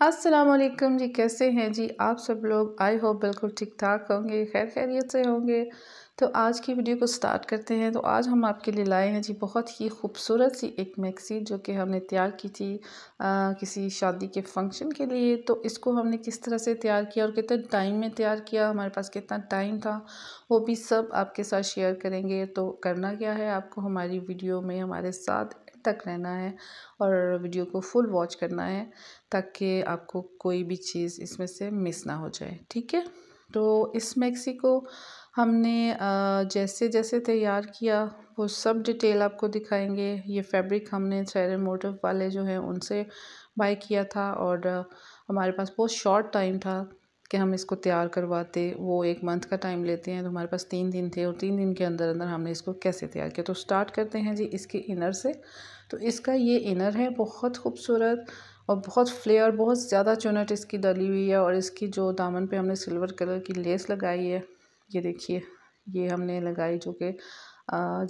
वालेकुम जी कैसे हैं जी आप सब लोग आई होप बिल्कुल ठीक ठाक होंगे खैर खैरियत से होंगे तो आज की वीडियो को स्टार्ट करते हैं तो आज हम आपके लिए लाए हैं जी बहुत ही खूबसूरत सी एक मैक्सी जो कि हमने तैयार की थी आ, किसी शादी के फंक्शन के लिए तो इसको हमने किस तरह से तैयार किया और कितने टाइम में तैयार किया हमारे पास कितना टाइम था वो भी सब आपके साथ शेयर करेंगे तो करना क्या है आपको हमारी वीडियो में हमारे साथ तक रहना है और वीडियो को फुल वॉच करना है ताकि आपको कोई भी चीज़ इसमें से मिस ना हो जाए ठीक है तो इस मैक्सी को हमने जैसे जैसे तैयार किया वो सब डिटेल आपको दिखाएंगे ये फैब्रिक हमने सैरन मोटिव वाले जो हैं उनसे बाय किया था और हमारे पास बहुत शॉर्ट टाइम था कि हम इसको तैयार करवाते वो एक मंथ का टाइम लेते हैं तो हमारे पास तीन दिन थे और तीन दिन के अंदर अंदर हमने इसको कैसे तैयार किया तो स्टार्ट करते हैं जी इसके इनर से तो इसका ये इनर है बहुत खूबसूरत और बहुत फ्लेयर बहुत ज़्यादा चुनट इसकी डली हुई है और इसकी जो दामन पे हमने सिल्वर कलर की लेस लगाई है ये देखिए ये हमने लगाई जो कि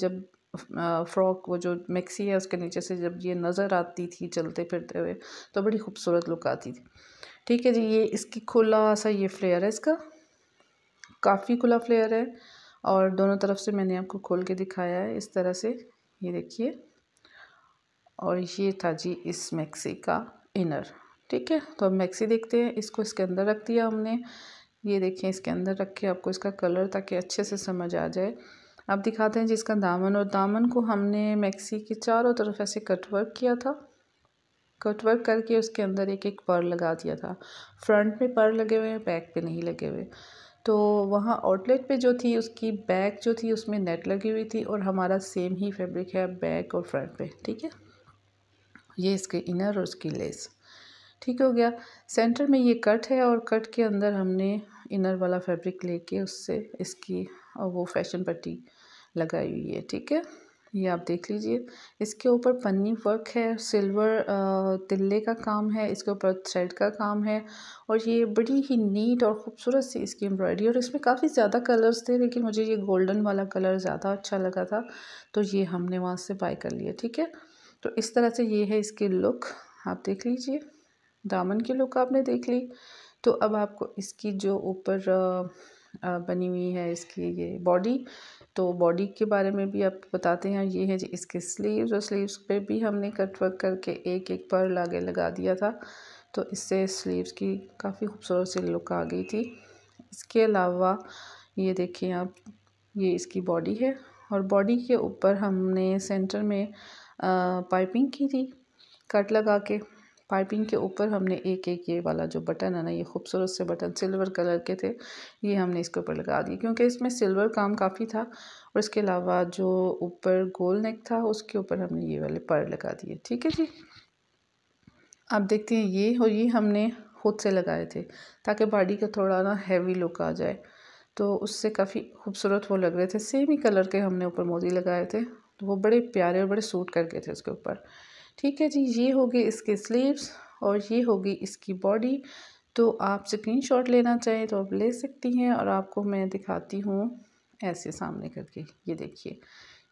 जब फ्रॉक वो जो मिक्सी है उसके नीचे से जब ये नज़र आती थी चलते फिरते हुए तो बड़ी खूबसूरत लुक आती थी ठीक है जी ये इसकी खुला सा ये फ्लेयर है इसका काफ़ी खुला फ्लेयर है और दोनों तरफ से मैंने आपको खोल के दिखाया है इस तरह से ये देखिए और ये था जी इस मैक्सी का इनर ठीक है तो अब मैक्सी देखते हैं इसको इसके अंदर रख दिया हमने ये देखिए इसके अंदर रख के आपको इसका कलर ताकि अच्छे से समझ आ जाए अब दिखाते हैं जिसका दामन और दामन को हमने मैक्सी के चारों तरफ ऐसे कटवर्क किया था कटवर्क करके उसके अंदर एक एक पर लगा दिया था फ्रंट में पर लगे हुए हैं बैक पे नहीं लगे हुए तो वहाँ आउटलेट पे जो थी उसकी बैक जो थी उसमें नेट लगी हुई थी और हमारा सेम ही फैब्रिक है बैक और फ्रंट पे ठीक है ये इसके इनर और उसकी लेस ठीक हो गया सेंटर में ये कट है और कट के अंदर हमने इनर वाला फैब्रिक लेके उससे इसकी वो फैशन पट्टी लगाई हुई है ठीक है ये आप देख लीजिए इसके ऊपर पन्नी वर्क है सिल्वर तिल्ले का काम है इसके ऊपर थ्रेड का काम है और ये बड़ी ही नीट और ख़ूबसूरत सी इसकी एम्ब्रॉयडरी और इसमें काफ़ी ज़्यादा कलर्स थे लेकिन मुझे ये गोल्डन वाला कलर ज़्यादा अच्छा लगा था तो ये हमने वहाँ से बाय कर लिया ठीक है तो इस तरह से ये है इसकी लुक आप देख लीजिए दामन की लुक आपने देख ली तो अब आपको इसकी जो ऊपर बनी हुई है इसकी ये बॉडी तो बॉडी के बारे में भी आप बताते हैं ये है जी इसके स्लीव्स और स्लीव्स पे भी हमने कट वर्क करके एक एक पर लागे लगा दिया था तो इससे स्लीव्स की काफ़ी खूबसूरत सी लुक आ गई थी इसके अलावा ये देखिए आप ये इसकी बॉडी है और बॉडी के ऊपर हमने सेंटर में आ, पाइपिंग की थी कट लगा के पाइपिंग के ऊपर हमने एक एक ये वाला जो बटन है ना ये खूबसूरत से बटन सिल्वर कलर के थे ये हमने इसके ऊपर लगा दिए क्योंकि इसमें सिल्वर काम काफ़ी था और इसके अलावा जो ऊपर गोल नेक था उसके ऊपर हमने ये वाले पर लगा दिए ठीक है जी आप देखते हैं ये और ये हमने खुद से लगाए थे ताकि बॉडी का थोड़ा ना हैवी लुक आ जाए तो उससे काफ़ी खूबसूरत वो लग रहे थे सेम ही कलर के हमने ऊपर मोदी लगाए थे तो वो बड़े प्यारे और बड़े सूट करके थे उसके ऊपर ठीक है जी ये होगी इसके स्लीव्स और ये होगी इसकी बॉडी तो आप स्क्रीन शॉट लेना चाहें तो आप ले सकती हैं और आपको मैं दिखाती हूँ ऐसे सामने करके ये देखिए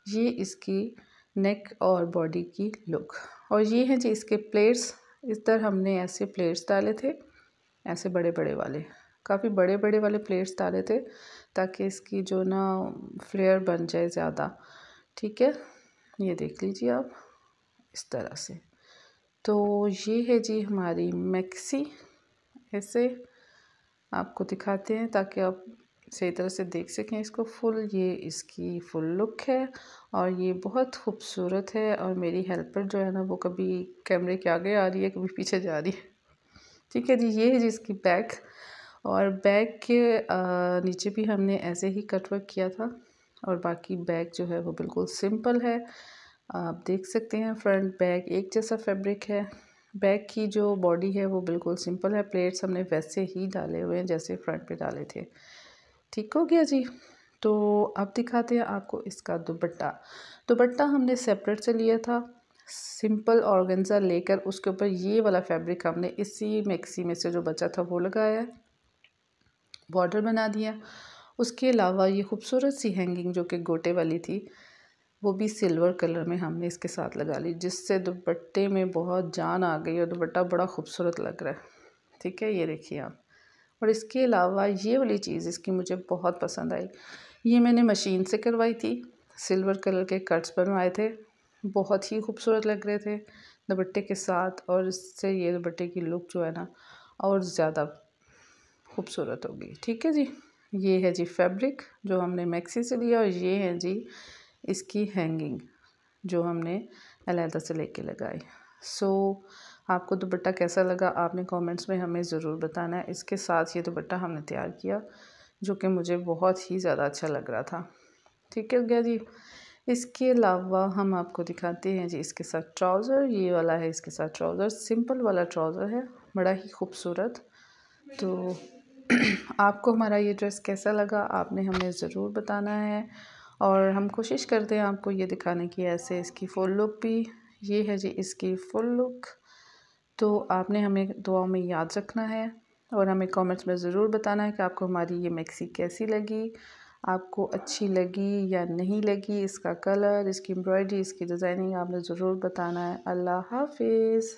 ये इसकी नेक और बॉडी की लुक और ये हैं जी इसके प्लेट्स इस तरह हमने ऐसे प्लेट्स डाले थे ऐसे बड़े बड़े वाले काफ़ी बड़े बड़े वाले प्लेट्स डाले थे ताकि इसकी जो ना फ्लेयर बन जाए ज़्यादा ठीक है ये देख लीजिए आप इस तरह से तो ये है जी हमारी मैक्सी ऐसे आपको दिखाते हैं ताकि आप सही तरह से देख सकें इसको फुल ये इसकी फुल लुक है और ये बहुत खूबसूरत है और मेरी हेल्पर जो है ना वो कभी कैमरे के आगे आ रही है कभी पीछे जा रही है ठीक है जी ये है जी इसकी बैक और बैग के नीचे भी हमने ऐसे ही कटवर्क किया था और बाकी बैग जो है वो बिल्कुल सिंपल है आप देख सकते हैं फ्रंट बैक एक जैसा फैब्रिक है बैक की जो बॉडी है वो बिल्कुल सिंपल है प्लेट्स हमने वैसे ही डाले हुए हैं जैसे फ्रंट पे डाले थे ठीक हो गया जी तो अब दिखाते हैं आपको इसका दुपट्टा दुपट्टा हमने सेपरेट से लिया था सिंपल ऑर्गेन्जा लेकर उसके ऊपर ये वाला फैब्रिक हमने इसी मैक्सी में से जो बचा था वो लगाया बॉर्डर बना दिया उसके अलावा ये खूबसूरत सी हैंगिंग जो कि गोटे वाली थी वो भी सिल्वर कलर में हमने इसके साथ लगा ली जिससे दुपट्टे में बहुत जान आ गई और दुपट्टा बड़ा खूबसूरत लग रहा है ठीक है ये देखिए आप और इसके अलावा ये वाली चीज़ इसकी मुझे बहुत पसंद आई ये मैंने मशीन से करवाई थी सिल्वर कलर के कट्स बनवाए थे बहुत ही खूबसूरत लग रहे थे दुपट्टे के साथ और इससे ये दुपट्टे की लुक जो है ना और ज़्यादा खूबसूरत होगी ठीक है जी ये है जी फैब्रिक जो हमने मैक्सी से लिया और ये है जी इसकी हैंगिंग जो हमने अलहदा से लेके लगाई सो so, आपको दुपट्टा कैसा लगा आपने कमेंट्स में हमें ज़रूर बताना है इसके साथ ये दुपट्टा हमने तैयार किया जो कि मुझे बहुत ही ज़्यादा अच्छा लग रहा था ठीक है गया जी इसके अलावा हम आपको दिखाते हैं जी इसके साथ ट्राउज़र ये वाला है इसके साथ ट्राउज़र सिंपल वाला ट्राउज़र है बड़ा ही खूबसूरत तो आपको हमारा ये ड्रेस कैसा लगा आपने हमें ज़रूर बताना है और हम कोशिश करते हैं आपको ये दिखाने की ऐसे इसकी फुल लुक भी ये है जी इसकी फुल लुक तो आपने हमें दुआओं में याद रखना है और हमें कमेंट्स में ज़रूर बताना है कि आपको हमारी ये मैक्सी कैसी लगी आपको अच्छी लगी या नहीं लगी इसका कलर इसकी एम्ब्रॉयडरी इसकी डिज़ाइनिंग आपने ज़रूर बताना है अल्लाह हाफिज़